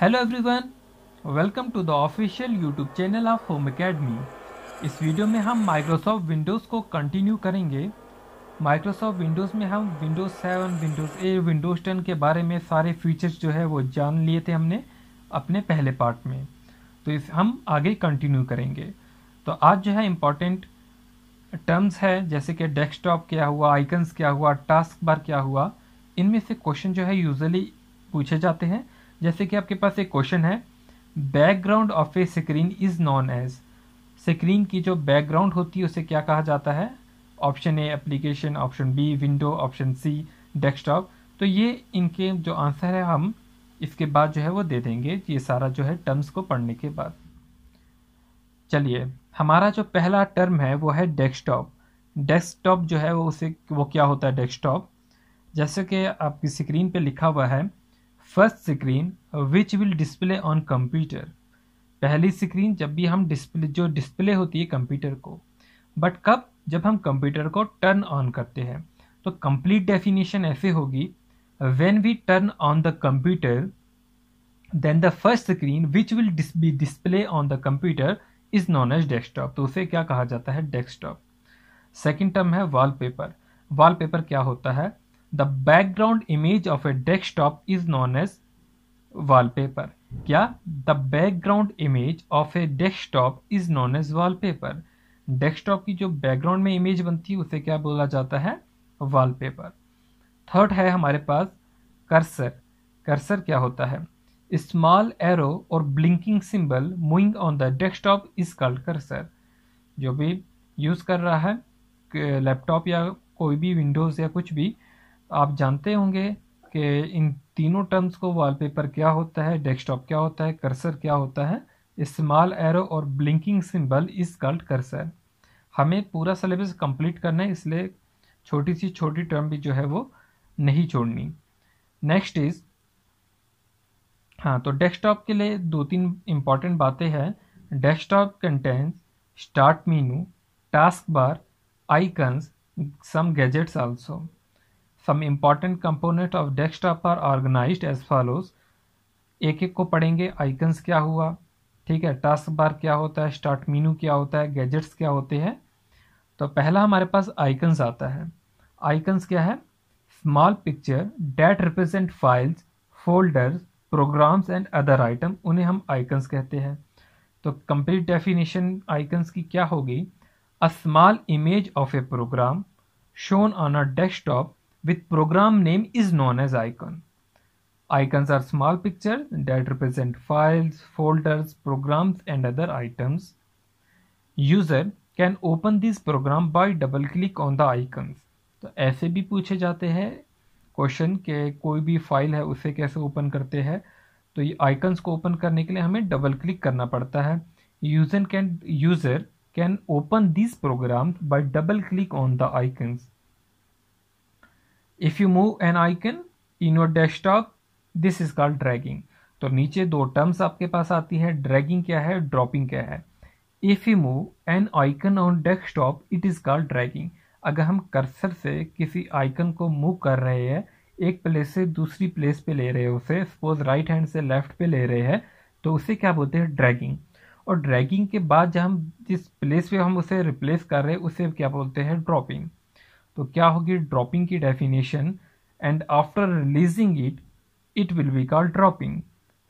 Hello everyone welcome to the official YouTube channel of home academy इस video में हम Microsoft Windows को continue करेंगे माइक्रोसॉफ्ट विंडोज़ में हम Windows seven Windows eight Windows ten के बारे में सारे फीचर्स जो है वो जान लिए थे हमने अपने पहले पार्ट में तो इस हम आगे कंटिन्यू करेंगे तो आज जो है इम्पॉर्टेंट टर्म्स है जैसे कि डेस्कटॉप क्या हुआ आइकन्स क्या हुआ टास्क बार क्या हुआ इनमें से क्वेश्चन जो है यूजली पूछे जाते हैं जैसे कि आपके पास एक क्वेश्चन है background of a screen is known as screen की जो बैकग्राउंड होती है उसे क्या कहा जाता है option A application option B window option C desktop तो ये इनके जो आंसर है हम इसके बाद जो है वो दे देंगे ये सारा जो है टर्म्स को पढ़ने के बाद चलिए हमारा जो पहला टर्म है वो है डेस्कटॉप डेस्कटॉप जो है वो उसे वो क्या होता है डेस्कटॉप जैसे कि आपकी स्क्रीन पे लिखा हुआ है first screen which will display on computer पहली स्क्रीन जब भी हम डिस्प्ले जो डिस्प्ले होती है कंप्यूटर को बट कब जब हम कंप्यूटर को टर्न ऑन करते हैं तो कंप्लीट डेफिनेशन ऐसे होगी when we turn on the computer then the first screen which will be display on the computer is known as desktop तो उसे क्या कहा जाता है डेस्कटॉप सेकेंड टर्म है वॉलपेपर वॉलपेपर क्या होता है the background image of a desktop is known as wallpaper क्या the background image of a desktop is known as paper desktop की जो बैकग्राउंड में इमेज बनती है उसे क्या बोला जाता है वॉलपेपर थर्ड है हमारे पास कर्सर कर्सर क्या होता है स्मॉल एरो और blinking symbol moving on the desktop is called cursor जो भी यूज़ कर रहा है लैपटॉप या कोई भी विंडोज़ या कुछ भी आप जानते होंगे कि इन तीनों टर्म्स को वॉलपेपर क्या होता है डेस्कटॉप क्या होता है कर्सर क्या होता है इस्तेमाल एरो और blinking symbol is called cursor हमें पूरा सिलेबस कंप्लीट करना है इसलिए छोटी सी छोटी टर्म भी जो है वो नहीं छोड़नी नेक्स्ट इज़ हाँ तो डेस्कटॉप के लिए दो तीन इम्पॉर्टेंट बातें हैं desktop content start menu task bar icons some gadgets also some important component of desktop are organize as follows एक एक को पढ़ेंगे आइकन्स क्या हुआ ठीक है टास्क बार क्या होता है स्टार्ट मीनू क्या होता है गैजेट्स क्या होते हैं तो पहला हमारे पास आइकन्स आता है आइकन्स क्या है small picture that represent files folders programs and other item उन्हें हम आइकन्स कहते हैं तो कंप्लीट डेफिनेशन आइकन्स की क्या होगी a small image of a program shown on a desktop with program name is known as icon. Icons are small pictures that represent files, folders, programs and other items. User can open this program by double click on the icons. तो ऐसे भी पूछे जाते हैं question के कोई भी file है उसे कैसे ओपन करते हैं तो ये आइकन्स को ओपन करने के लिए हमें डबल क्लिक करना पड़ता है user can user can open this program by double click on the icons if you move an icon in your desktop this is called dragging तो नीचे दो टर्म्स आपके पास आती है ड्रैगिंग क्या है ड्रॉपिंग क्या है if you move an icon on desktop it is called dragging अगर हम कर्सर से किसी आइकन को मूव कर रहे हैं एक प्लेस से दूसरी प्लेस पे ले रहे हैं उसे सपोज राइट हैंड से लेफ्ट पे ले रहे हैं तो उसे क्या बोलते हैं ड्रैगिंग और ड्रैगिंग के बाद जब हम जिस प्लेस पे हम उसे रिप्लेस कर रहे हैं उसे क्या बोलते हैं ड्रॉपिंग तो क्या होगी ड्रॉपिंग की definition and after releasing it it will be call dropping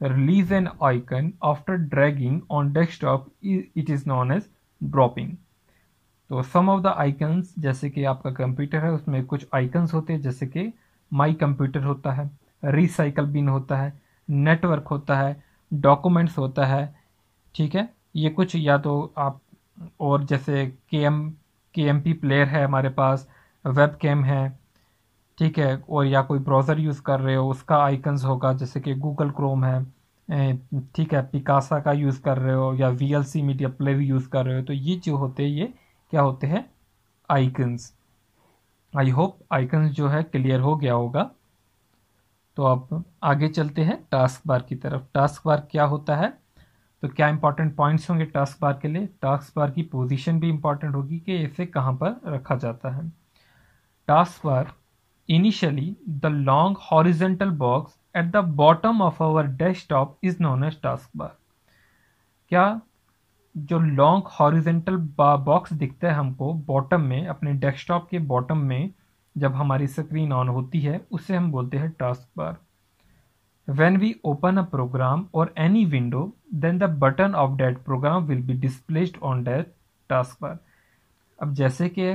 release an icon after dragging on desktop it is known as dropping तो सम ऑफ द आइकन्स जैसे कि आपका कंप्यूटर है उसमें कुछ आइकन्स होते हैं जैसे कि माई कंप्यूटर होता है रिसाइकल बिन होता है नेटवर्क होता है डॉक्यूमेंट्स होता है ठीक है ये कुछ या तो आप और जैसे के एम के एम पी प्लेयर है हमारे पास वेब कैम है ठीक है और या कोई ब्राउज़र यूज़ कर रहे हो उसका आइकन्स होगा जैसे कि गूगल क्रोम है ठीक है पिकासा का यूज़ कर रहे हो या V L C media player use कर रहे हो तो ये जो होते हैं ये क्या होते हैं आइकन्स आई होप आइकन्स जो है क्लियर हो गया होगा तो अब आगे चलते हैं टास्क बार की तरफ टास्क बार क्या होता है तो क्या इंपॉर्टेंट पॉइंट्स होंगे टास्क बार के लिए टास्क बार की पोजीशन भी इंपॉर्टेंट होगी कि इसे कहाँ पर रखा जाता है tasks were initially the long horizontal box at the bottom of our desktop is known as taskbar क्या जो लॉन्ग हॉरिजेंटल बॉक्स दिखता है हमको बॉटम में अपने डेस्कटॉप के बॉटम में जब हमारी स्क्रीन ऑन होती है उसे हम बोलते हैं task bar when we open a program or any window then the button of that program will be displayed on that taskbar अब जैसे कि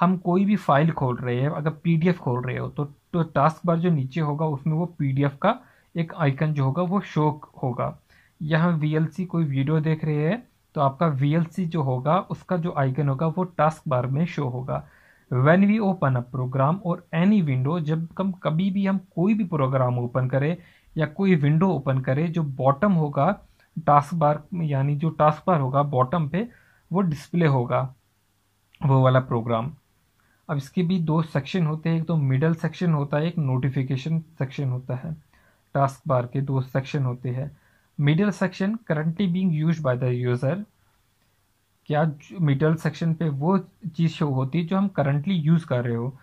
हम कोई भी फाइल खोल रहे हैं अगर पीडीएफ खोल रहे हो तो, तो टास्क बार जो नीचे होगा उसमें वो पीडीएफ का एक आइकन जो होगा वो शो होगा या हम वी कोई वीडियो देख रहे हैं तो आपका वी जो होगा उसका जो आइकन होगा वो टास्क बार में शो होगा when we open a program और एनी विंडो जब हम कभी भी हम कोई भी प्रोग्राम ओपन करें या कोई विंडो ओपन करें जो बॉटम होगा टास्क बार यानी जो टास्क बार होगा बॉटम पे वो डिस्प्ले होगा वो वाला प्रोग्राम अब इसके भी दो सेक्शन होते हैं एक तो मिडल सेक्शन होता है एक नोटिफिकेशन सेक्शन होता है टास्क बार के दो सेक्शन होते हैं middle section currently being use by the user क्या मिडल सेक्शन पे वो चीज़ शो होती है जो हम करंटली यूज़ कर रहे हो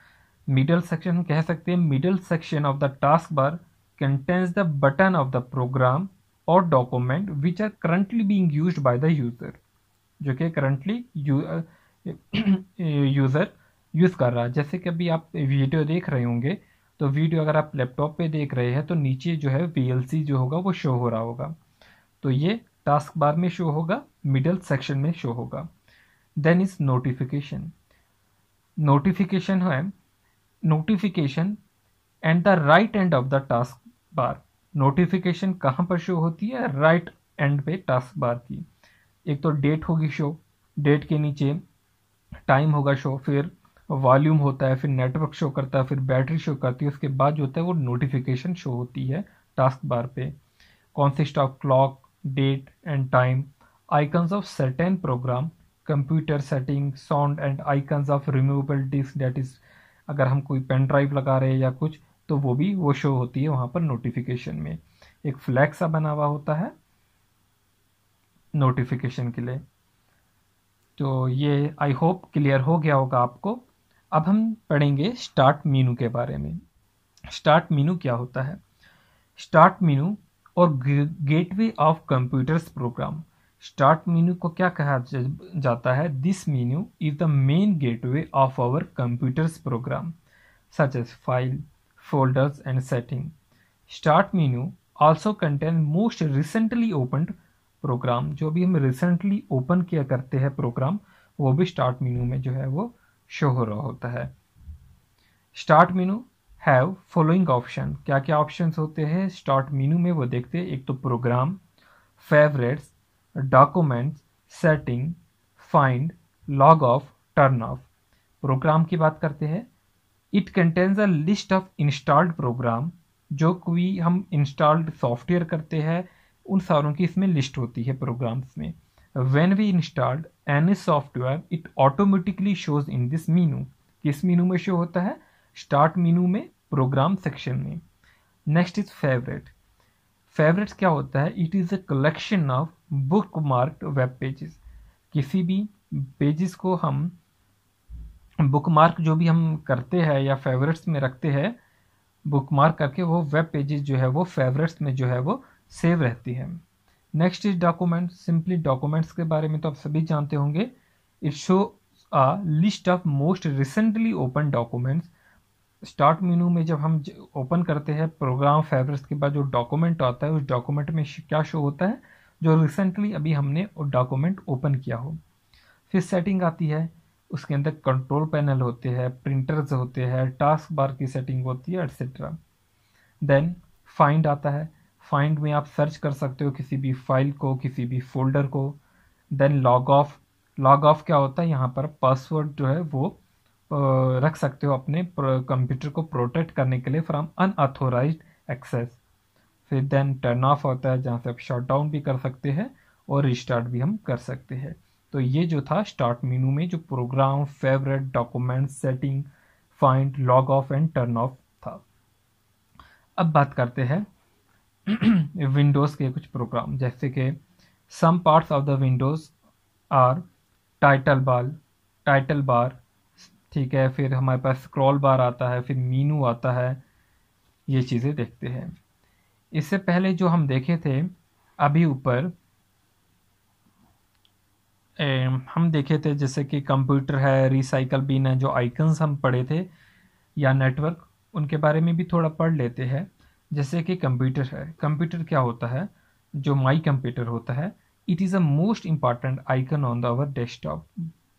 मिडल सेक्शन हम कह सकते हैं middle section of the task bar contains the button of the program और document which are currently being use by the user जो कि currently यूज़र यूज़ कर रहा है जैसे कि अभी आप वीडियो देख रहे होंगे तो वीडियो अगर आप लैपटॉप पे देख रहे हैं तो नीचे जो है वी जो होगा वो शो हो रहा होगा तो ये टास्क बार में शो होगा मिडल सेक्शन में शो होगा देन इज़ नोटिफिकेशन नोटिफिकेशन है notification and the right end of the task bar notification कहाँ पर शो होती है राइट right एंड पे टास्क बार की एक तो डेट होगी शो डेट के नीचे टाइम होगा शो फिर वॉल्यूम होता है फिर नेटवर्क शो करता है फिर बैटरी शो करती है उसके बाद जो होता है वो नोटिफिकेशन शो होती है टास्क बार पे consist of clock date and time icons of certain program computer setting sound and icons of removable disk that is अगर हम कोई पेन ड्राइव लगा रहे हैं या कुछ तो वो भी वो शो होती है वहाँ पर नोटिफिकेशन में एक फ्लैग सा बना हुआ होता है नोटिफिकेशन के लिए तो ये आई होप क्लियर हो गया होगा आपको अब हम पढ़ेंगे स्टार्ट मीनू के बारे में स्टार्ट मीनू क्या होता है स्टार्ट मीनू और gateway of computers program start menu को क्या कहा जाता है this menu is the main gateway of our computers program such as file folders and setting start menu also contain most recently open program जो भी हम recently open किया करते हैं प्रोग्राम वो भी स्टार्ट मीनू में जो है वो शो हो रहा होता है start menu have following option क्या क्या ऑप्शंस होते हैं स्टार्ट मीनू में वो देखते हैं एक तो program favourites documents setting find log off turn off program की बात करते हैं it contains a list of installed program जो कोई हम इंस्टॉल्ड सॉफ्टवेयर करते हैं उन सारों की इसमें लिस्ट होती है प्रोग्राम्स में when we installed any software it automatically shows in this menu किस मीनू में शो होता है स्टार्ट मीनू में प्रोग्राम सेक्शन में नेक्स्ट इज फेवरेट फेवरेट क्या होता है it is a collection of bookmarked web pages किसी भी पेजेस को हम बुक मार्क जो भी हम करते हैं या फेवरेट्स में रखते हैं बुक मार्क करके वो वेब पेजेस जो है वो फेवरेट्स में जो है वो सेव रहती है next is document simply documents के बारे में तो आप सभी जानते होंगे it show a list of most recently open documents start menu में जब हम ओपन करते हैं प्रोग्राम फेवरेट्स के बाद जो डॉक्यूमेंट आता है उस डॉक्यूमेंट में क्या शो होता है जो रिसेंटली अभी हमने डॉक्यूमेंट ओपन किया हो फिर सेटिंग आती है उसके अंदर कंट्रोल पैनल होते हैं प्रिंटर्स होते हैं टास्क बार की सेटिंग होती है एट्सेट्रा देन फाइंड आता है फाइंड में आप सर्च कर सकते हो किसी भी फाइल को किसी भी फोल्डर को then log off log off क्या होता है यहाँ पर पासवर्ड जो है वो रख सकते हो अपने कंप्यूटर को प्रोटेक्ट करने के लिए फ्रॉम अनऑथोराइज एक्सेस फिर देन टर्न ऑफ होता है जहाँ से आप शॉट डाउन भी कर सकते हैं और रिस्टार्ट भी हम कर सकते हैं तो ये जो था स्टार्ट मीनू में जो program favourite document setting find log off and turn off था अब बात करते हैं विंडोज़ के कुछ प्रोग्राम जैसे कि some parts of the windows are title bar title bar ठीक है फिर हमारे पास स्क्रॉल बार आता है फिर मीनू आता है ये चीज़ें देखते हैं इससे पहले जो हम देखे थे अभी ऊपर हम देखे थे जैसे कि कंप्यूटर है रिसाइकल बिन है जो आइकन्स हम पढ़े थे या नेटवर्क उनके बारे में भी थोड़ा पढ़ लेते हैं जैसे कि कंप्यूटर है कंप्यूटर क्या होता है जो माई कंप्यूटर होता है it is a most important icon on the our desktop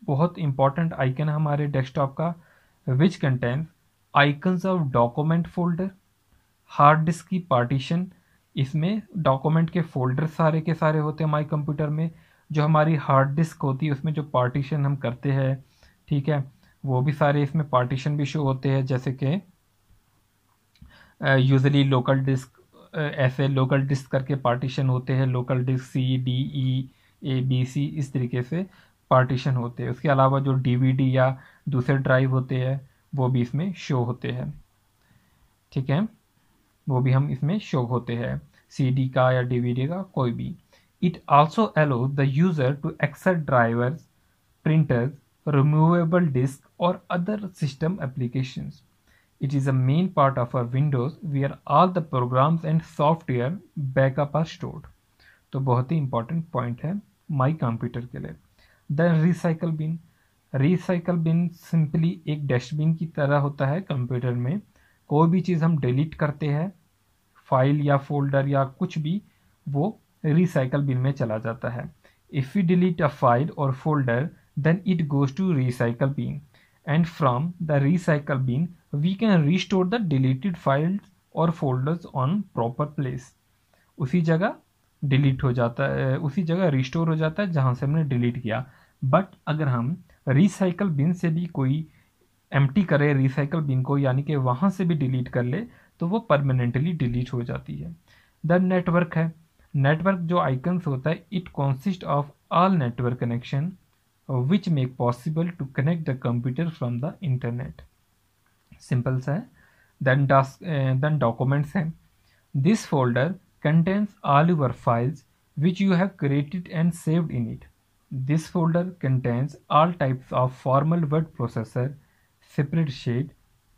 बहुत इंपॉर्टेंट आइकन है हमारे डेस्कटॉप का which content icons of document folder hard disk की पार्टीशन इसमें डॉक्यूमेंट के फोल्डर सारे के सारे होते हैं माई कंप्यूटर में जो हमारी हार्ड डिस्क होती है उसमें जो पार्टीशन हम करते हैं ठीक है वो भी सारे इसमें पार्टीशन भी शो होते हैं जैसे कि यूजली लोकल डिस्क ऐसे लोकल डिस्क करके पार्टीशन होते हैं local disk C D E A B C इस तरीके से पार्टीशन होते हैं उसके अलावा जो डीवीडी या दूसरे ड्राइव होते हैं वो भी इसमें शो होते हैं ठीक है वो भी हम इसमें शो होते हैं सीडी का या डीवीडी का कोई भी it also allow the user to access drivers printers removable disk और other system applications It is a main part of our Windows where all the programs and software backup are stored. तो बहुत ही important point है माई computer के लिए then recycle bin recycle bin simply एक dustbin की तरह होता है कंप्यूटर में कोई भी चीज़ हम डिलीट करते हैं फाइल या फोल्डर या कुछ भी वो रिसाइकल बिन में चला जाता है if you delete a file और folder then it goes to recycle bin and from the recycle bin we can restore the deleted files और फोल्डर्स ऑन प्रॉपर प्लेस उसी जगह डिलीट हो जाता है उसी जगह रिस्टोर हो जाता है जहाँ से हमने डिलीट किया बट अगर हम रिसाइकल बिन से भी कोई एम करे रिसाइकल बिन को यानी कि वहाँ से भी डिलीट कर ले तो वो परमानेंटली डिलीट हो जाती है द नेटवर्क है नेटवर्क जो आइकन्स होता है it consist of all network connection which make possible to connect the computer from the internet simple सा है देन डास्क देन डॉक्यूमेंट्स हैं this folder contains all your files which you have created and saved in it this folder contains all types of formal word processor spreadsheet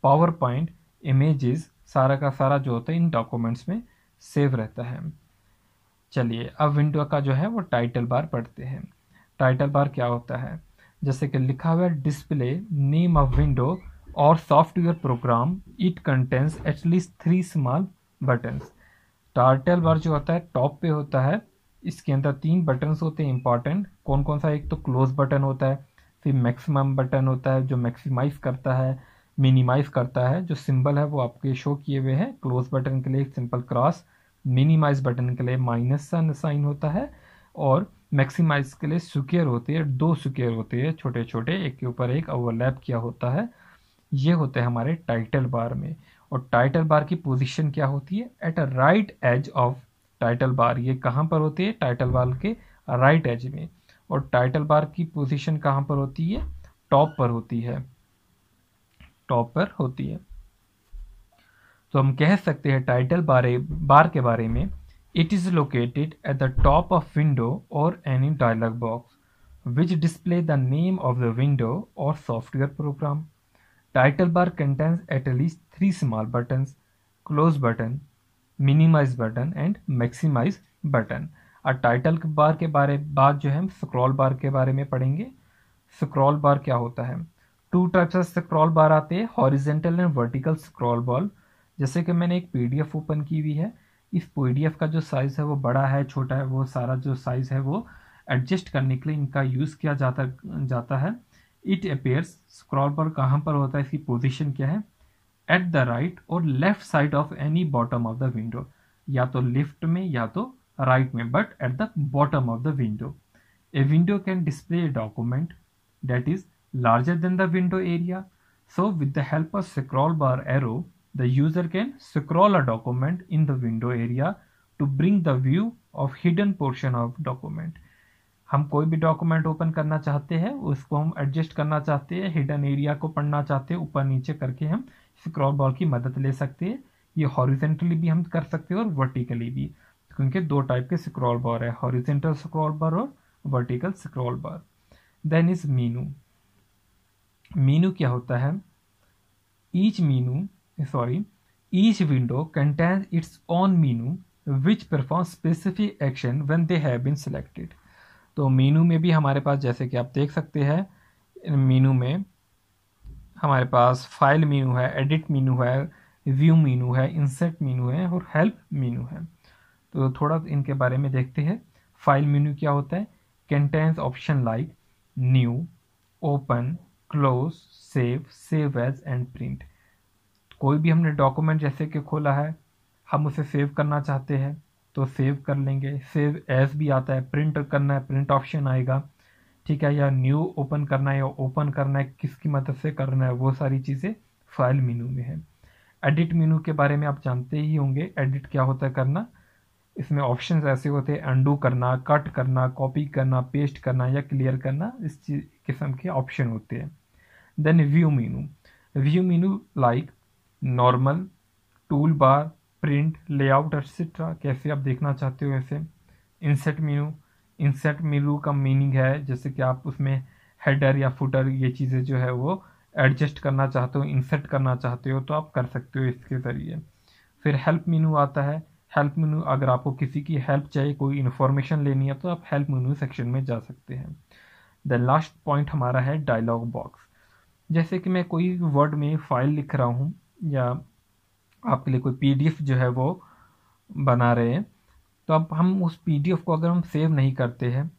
PowerPoint image सारा का सारा जो होता है इन documents में save रहता है चलिए अब विंडो का जो है वो टाइटल बार पढ़ते हैं टाइटल बार क्या होता है जैसे कि लिखा हुआ है डिस्प्ले नेम ऑफ विंडो और software program it contains at least three small buttons title bar जो होता है टॉप पे होता है इसके अंदर तीन बटन्स होते हैं इंपॉर्टेंट कौन कौन सा एक तो क्लोज बटन होता है फिर मैक्सिमम बटन होता है जो मैक्सिमाइज करता है मिनिमाइज करता है जो सिंबल है वो आपके शो किए हुए हैं क्लोज बटन के लिए सिंपल क्रॉस मिनिमाइज बटन के लिए माइनस साइन होता है और मैक्सिमाइज के लिए सुकेयर होते हैं दो सुकेयर होते हैं छोटे छोटे एक के ऊपर एक ओवरलैप किया होता है ये होते हैं हमारे टाइटल बार में और टाइटल बार की पोजीशन क्या होती है at a right edge of title bar ये कहाँ पर होती है टाइटल बार के राइट एज में और टाइटल बार की पोजीशन कहाँ पर होती है टॉप पर होती है टॉप पर होती है तो हम कह सकते हैं टाइटल बारे बार के बारे में It is located at the top of window or any dialog box which display the name of the window or software program. Title bar contains at least three small buttons, close button, minimize button and maximize button. और title bar के बारे बाद जो है हम scroll बार के बारे में पढ़ेंगे स्क्रॉल बार क्या होता है two types of scroll bar आते हैं horizontal and vertical scroll ball जैसे कि मैंने एक पीडीएफ ओपन की हुई है इस पी का जो साइज़ है वो बड़ा है छोटा है वो सारा जो साइज़ है वो एडजस्ट करने के लिए इनका यूज़ किया जाता जाता है इट अपेयर्स स्क्रॉल पर कहाँ पर होता है इसकी पोजिशन क्या है एट द राइट और left side of any bottom of the window या तो लेफ्ट में या तो राइट right में but at the bottom of the window a window can display a document that is larger than the window area so with the help of scroll bar arrow The user can scroll a document in the window area to bring the view of hidden portion of document. हम कोई भी document open करना चाहते हैं उसको हम adjust करना चाहते हैं हिडन एरिया को पढ़ना चाहते हैं ऊपर नीचे करके हम स्क्रॉल बॉल की मदद ले सकते हैं ये हॉरिजेंटली भी हम कर सकते हैं और वर्टिकली भी क्योंकि दो टाइप के स्क्रॉल बॉर है हॉरिजेंटल स्क्रॉल बार और vertical scroll bar then is menu menu क्या होता है each menu sorry each window contain its own menu which perform specific action when they have been selected तो मीनू में भी हमारे पास जैसे कि आप देख सकते हैं मीनू में हमारे पास फाइल मीनू है एडिट मीनू है व्यू मीनू है इंसर्ट मीनू है और हेल्प मीनू है तो थोड़ा इनके बारे में देखते हैं फाइल मीनू क्या होता है contains option like new open close save save as and print कोई भी हमने डॉक्यूमेंट जैसे कि खोला है हम उसे सेव करना चाहते हैं तो सेव कर लेंगे सेव एज भी आता है प्रिंट करना है प्रिंट ऑप्शन आएगा ठीक है या न्यू ओपन करना है या ओपन करना है किसकी मदद से करना है वो सारी चीज़ें फाइल मीनू में है एडिट मीनू के बारे में आप जानते ही होंगे एडिट क्या होता है करना इसमें ऑप्शन ऐसे होते हैं अंडू करना कट करना कॉपी करना पेस्ट करना या क्लियर करना इस किस्म के ऑप्शन होते हैं then view menu view menu like normal tool bar print layout etcetera कैसे आप देखना चाहते हो ऐसे इंसेट मीनू इंसेट मीनू का मीनिंग है जैसे कि आप उसमें हेडर या फुटर ये चीज़ें जो है वो एडजस्ट करना चाहते हो इंसेट करना चाहते हो तो आप कर सकते हो इसके ज़रिए फिर हेल्प मीनू आता है हेल्प मीनू अगर आपको किसी की हेल्प चाहिए कोई इन्फॉर्मेशन लेनी है तो आप हेल्प मीनू सेक्शन में जा सकते हैं द लास्ट पॉइंट हमारा है डायलॉग बॉक्स जैसे कि मैं कोई वर्ड में फाइल लिख रहा हूँ या आपके लिए कोई पीडीएफ जो है वो बना रहे हैं तो अब हम उस पीडीएफ को अगर हम सेव नहीं करते हैं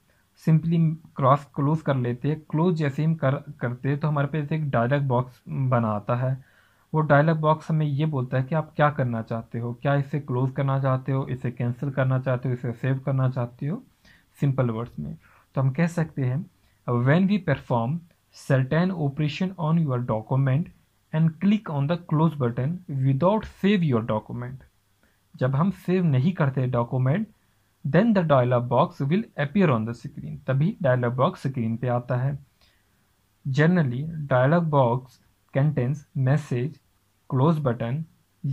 सिंपली क्रॉस क्लोज कर लेते हैं क्लोज जैसे ही हम कर करते हैं तो हमारे पास एक डायलॉग बॉक्स बना आता है वो डायलॉग बॉक्स हमें ये बोलता है कि आप क्या करना चाहते हो क्या इसे क्लोज करना चाहते हो इसे कैंसिल करना चाहते हो इसे सेव करना चाहते हो सिंपल वर्ड्स में तो हम कह सकते हैं when we perform certain operation on your document and click on the close button without save your document जब हम सेव नहीं करते document then the dialog box will appear on the screen तभी डायलॉग बॉक्स स्क्रीन पे आता है generally dialog box contains message close button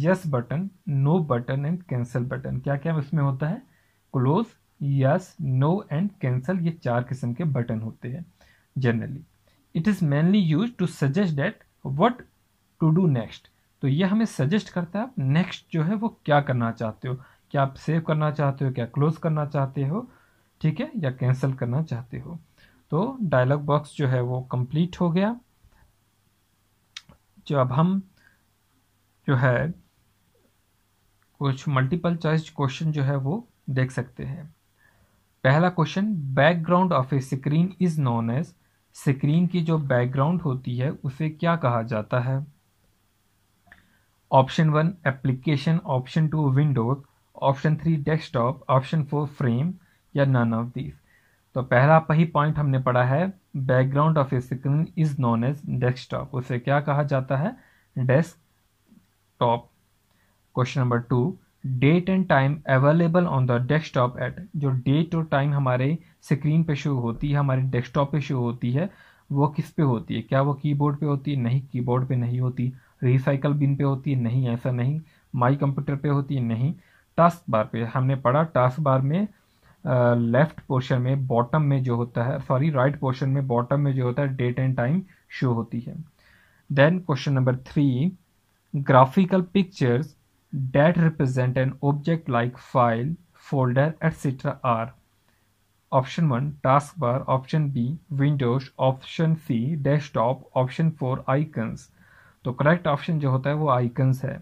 yes button no button and cancel button क्या क्या उसमें होता है close yes no and cancel ये चार किस्म के बटन होते हैं generally it is mainly use to suggest that what to do next तो ये हमें सजेस्ट करता है आप नेक्स्ट जो है वो क्या करना चाहते हो क्या आप सेव करना चाहते हो क्या क्लोज करना चाहते हो ठीक है या कैंसिल करना चाहते हो तो डायलॉग बॉक्स जो है वो कंप्लीट हो गया जो अब हम जो है कुछ मल्टीपल चॉइस क्वेश्चन जो है वो देख सकते हैं पहला question background of a screen is known as screen की जो बैकग्राउंड होती है उसे क्या कहा जाता है option one application option two windows option three desktop option four frame या नन ऑफ दीज तो पहला पही पॉइंट हमने पढ़ा है background of a screen is known as desktop उसे क्या कहा जाता है desktop question number two date and time available on the desktop at जो डेट और टाइम हमारे स्क्रीन पे शो होती है हमारे डेस्कटॉप पे शो होती है वो किस पे होती है क्या वो कीबोर्ड पे होती है नहीं कीबोर्ड पे नहीं होती रिसाइकल बिन पे होती है नहीं ऐसा नहीं माई कंप्यूटर पे होती है नहीं टास्क बार पे हमने पढ़ा टास्क बार में लेफ्ट uh, पोर्शन में बॉटम में जो होता है सॉरी राइट पोर्शन में बॉटम में जो होता है डेट एंड टाइम शो होती है then question number three graphical pictures that represent an object like file folder etcetera are option one task bar option B Windows option C desktop option four icons तो correct option जो होता है वो icons है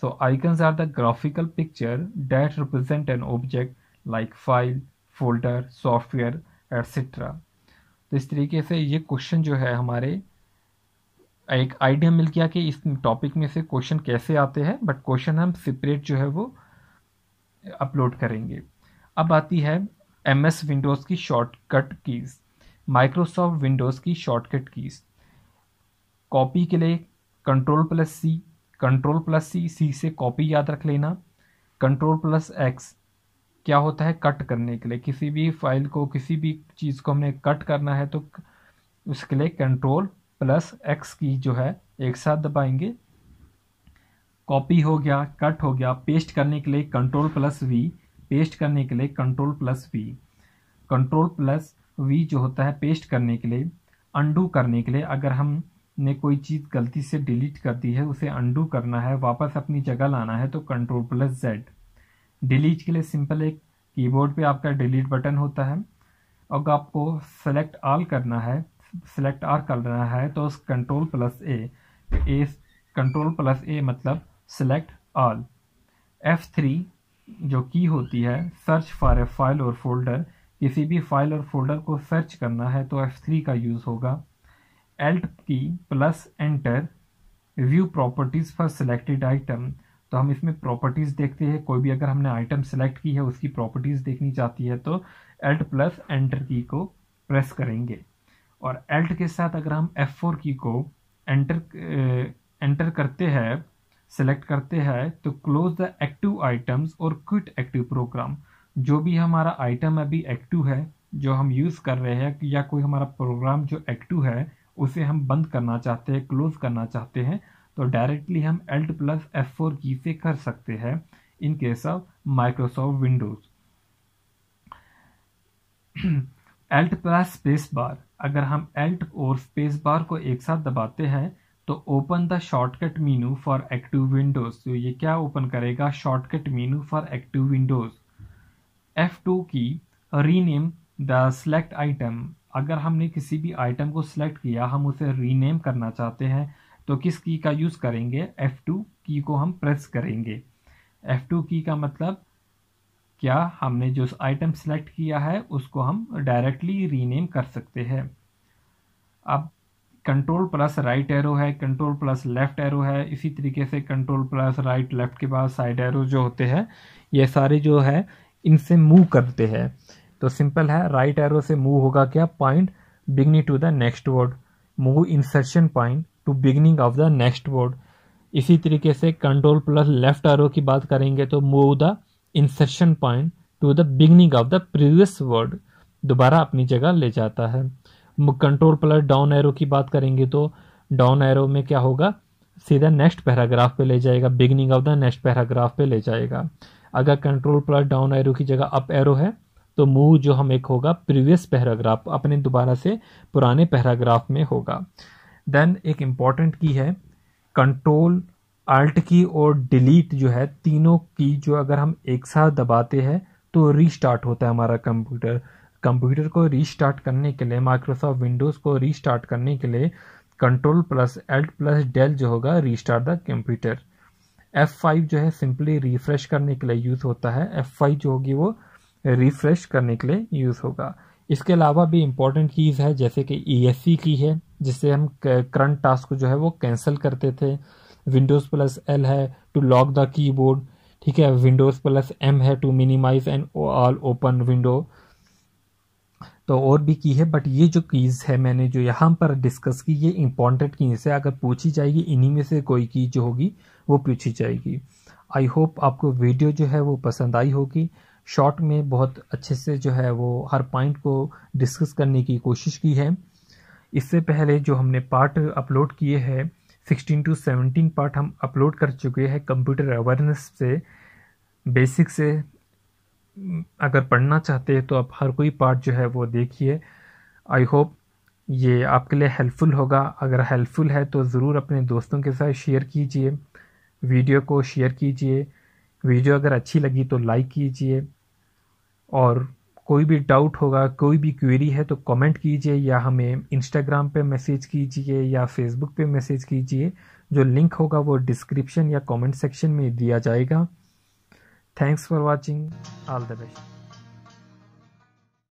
so icons are the graphical picture that represent an object like file folder software etcetera तो इस तरीके से ये क्वेश्चन जो है हमारे एक आइडिया मिल गया कि इस टॉपिक में से क्वेश्चन कैसे आते हैं बट क्वेश्चन हम सेपरेट जो है वो अपलोड करेंगे अब आती है एम एस विंडोज़ की शॉर्टकट कीज़ माइक्रोसॉफ्ट विंडोज़ की शॉर्टकट कीज़ कॉपी के लिए control plus C control plus C C से कॉपी याद रख लेना कंट्रोल प्लस एक्स क्या होता है कट करने के लिए किसी भी फाइल को किसी भी चीज़ को हमने कट करना है तो उसके लिए कंट्रोल प्लस एक्स की जो है एक साथ दबाएंगे कॉपी हो गया कट हो गया पेस्ट करने के लिए कंट्रोल प्लस वी पेस्ट करने के लिए control plus V control plus V जो होता है पेस्ट करने के लिए अंडू करने के लिए अगर हम ने कोई चीज़ गलती से डिलीट कर दी है उसे अंडू करना है वापस अपनी जगह लाना है तो कंट्रोल प्लस जेड डिलीट के लिए सिंपल एक कीबोर्ड पे आपका डिलीट बटन होता है और आपको सेलेक्ट आल करना है सेलेक्ट आर तो मतलब करना है तो उस control plus A A control plus A मतलब सेलेक्ट आल एफ थ्री जो की होती है सर्च फॉर ए फाइल और फोल्डर किसी भी फाइल और फोल्डर को सर्च करना है तो एफ थ्री का यूज़ होगा alt key plus enter view properties for selected item तो हम इसमें प्रॉपर्टीज़ देखते हैं कोई भी अगर हमने आइटम सेलेक्ट की है उसकी प्रॉपर्टीज़ देखनी चाहती है तो एल्ट प्लस एंटर की को प्रेस करेंगे और एल्ट के साथ अगर हम एफ फोर की को एंटर एंटर करते हैं सेलेक्ट करते हैं तो क्लोज द एक्टिव आइटम्स और क्विट एक्टिव प्रोग्राम जो भी हमारा आइटम अभी एक्टिव है जो हम यूज़ कर रहे हैं या कोई हमारा प्रोग्राम जो एक्टिव है उसे हम बंद करना चाहते हैं क्लोज करना चाहते हैं तो डायरेक्टली हम एल्ट प्लस एफ फोर की से कर सकते हैं in case of Microsoft Windows alt plus space bar अगर हम एल्ट और स्पेस बार को एक साथ दबाते हैं तो open the shortcut menu for active windows तो ये क्या ओपन करेगा shortcut menu for active windows F two key rename the select item अगर हमने किसी भी आइटम को सिलेक्ट किया हम उसे रीनेम करना चाहते हैं तो किस की का यूज़ करेंगे F2 की को हम प्रेस करेंगे F2 की का मतलब क्या हमने जो आइटम सेलेक्ट किया है उसको हम डायरेक्टली रीनेम कर सकते हैं अब कंट्रोल प्लस राइट एरो है कंट्रोल प्लस लेफ्ट एरो है इसी तरीके से कंट्रोल प्लस राइट लेफ्ट के बाद साइड एरो जो होते हैं ये सारे जो है इनसे मूव करते हैं तो सिंपल है राइट एरो से मूव होगा क्या point beginning to the next word move insertion point to beginning of the next word इसी तरीके से कंट्रोल प्लस लेफ्ट एरो की बात करेंगे तो move the insertion point to the beginning of the previous word दोबारा अपनी जगह ले जाता है कंट्रोल प्लस डाउन एरो की बात करेंगे तो डाउन एरो में क्या होगा सीधा नेक्स्ट पैराग्राफ पे ले जाएगा beginning of the next paragraph पे ले जाएगा अगर कंट्रोल प्लस डाउन एरो की जगह अप एरो है तो मूव जो हम एक होगा प्रीवियस पैराग्राफ अपने दोबारा से पुराने पैराग्राफ में होगा देन एक इम्पॉर्टेंट की है कंट्रोल अल्ट की और डिलीट जो है तीनों की जो अगर हम एक साथ दबाते हैं तो रीस्टार्ट होता है हमारा कंप्यूटर कंप्यूटर को रीस्टार्ट करने के लिए माइक्रोसॉफ्ट विंडोज़ को रीस्टार्ट करने के लिए control plus alt plus del जो होगा रीस्टार्ट द कंप्यूटर फाइव जो है सिंपली रिफ्रेश करने के लिए यूज़ होता है फाइव जो होगी वो रिफ्रेश करने के लिए यूज़ होगा इसके अलावा भी इम्पोर्टेंट चीज़ है जैसे कि ई e की है जिससे हम करंट टास्क को जो है वो कैंसिल करते थे विंडोज़ प्लस एल है टू लॉक द कीबोर्ड ठीक है विंडोज़ प्लस एम है to minimize and all open window तो और भी की है बट ये जो कीज़ है मैंने जो यहाँ पर डिस्कस की ये इम्पॉर्टेंट कीज़ है अगर पूछी जाएगी इन्हीं में से कोई की जो होगी वो पूछी जाएगी आई होप आपको वीडियो जो है वो पसंद आई होगी शॉर्ट में बहुत अच्छे से जो है वो हर पॉइंट को डिस्कस करने की कोशिश की है इससे पहले जो हमने पार्ट अपलोड किए हैं 16 टू 17 पार्ट हम अपलोड कर चुके हैं कंप्यूटर अवेयरनेस से बेसिक से अगर पढ़ना चाहते हैं तो आप हर कोई पार्ट जो है वो देखिए आई होप ये आपके लिए हेल्पफुल होगा अगर हेल्पफुल है तो ज़रूर अपने दोस्तों के साथ शेयर कीजिए वीडियो को शेयर कीजिए वीडियो अगर अच्छी लगी तो लाइक कीजिए और कोई भी डाउट होगा कोई भी क्वेरी है तो कमेंट कीजिए या हमें इंस्टाग्राम पे मैसेज कीजिए या फेसबुक पे मैसेज कीजिए जो लिंक होगा वो डिस्क्रिप्शन या कमेंट सेक्शन में दिया जाएगा thanks for watching all the best